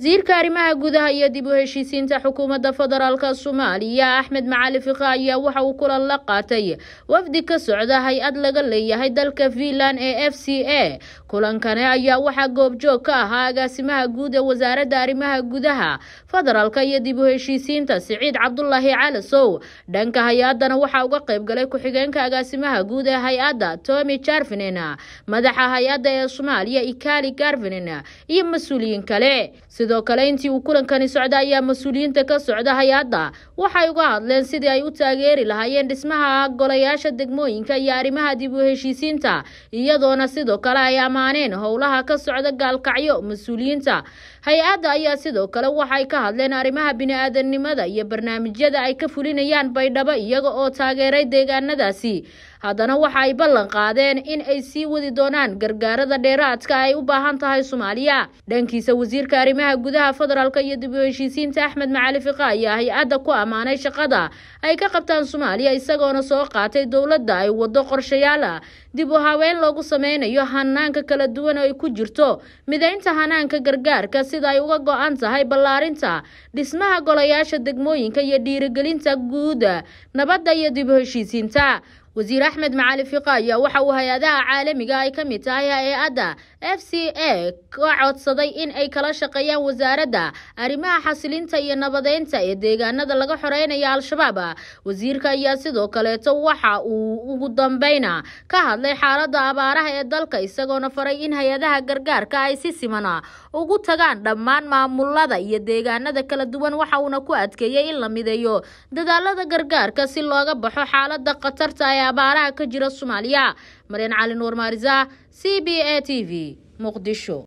wasiirka arrimaha gudaha iyo dib u heshiisiinta xukuumadda federaalka soomaaliya axmed macali fiqa ayaa waxa uu kulan la qaatay wafdi ka socda hay-ad laga leeyahay dalka finland ee f c a kulankani ayaa waxaa goobjoog ka ahaa agaasimaha guud ee wasaaradda arrimaha gudaha federaalka iyo dib u heshiisiinta siciid cabdulaahi calasow dhanka hay-adana waxaa uga qayb galay ku-xigeenka agaasimaha guud ee hay-adda tommy jarvinen madaxa hay-adda ee soomaaliya ikali garvinen iyo mas-uuliyiin kale sidoo kale intii uu kulankani socda ayaa mas-uuliyiinta ka socda hay-adda waxay uga hadleen sidii ay u taageeri lahaayeen dhismaha golayaasha degmooyinka iyo arrimaha dib u heshiisiinta iyadoona sidoo kale ay ammaaneen howlaha ka socda gaalkacyo mas-uuliyiinta hay-adda ayaa sidoo kale waxay ka hadleen arrimaha bini-aadanimada iyo barnaamijyada ay ka fulinayaan baydhabo iyaga oo taageeray deegaanadaasi haddana waxa ay ballan qaadeen in ay sii wadi doonaan gargaarada dheeraadka ah ay u baahan tahay soomaaliya dhankiisa wasiirka arrimaha gudaha federaalk iyo dib u heshiisiinta axmed macali fiqa ayaa hay-adda ku ammaanay shaqada ay ka qabtaan soomaaliya isagoona soo qaatay dowladda ay wado qorshayaala ah. dib u habeen loogu sameynayo hanaanka kala duwan ay ku jirto midaynta hanaanka gargaarka sida ay uga go-an tahay ballaarinta dhismaha golayaasha degmooyinka iyo dhiirigelinta guuda nabadda iyo dib u heshiisiinta wasiir axmed macali fiqa ayaa waxa uu hay-adaha caalamiga ay ka mid tahay hay-adda f c a ka codsaday in ay kala shaqeeyaan wasaaradda arrimaha xasilinta iyo nabadeynta ee deegaanada laga xoreynaya al-shabaab wasiirka ayaa sidoo kaleeto waxa uu ugu dambeyna ka hadlay xaaladda abaaraha ee dalka isagoona faray in hay-adaha gargaarka ay si simana ugu tagaan dhammaan maamulada iyo deegaanada kala duwan waxa uuna ku adkeeyey in la mideeyo dadaalada gargaarka si looga baxo xaaladda khatarta ee abaaraha ka jira soomaaliya maryan cali nuur maarisa c b a t v muqdisho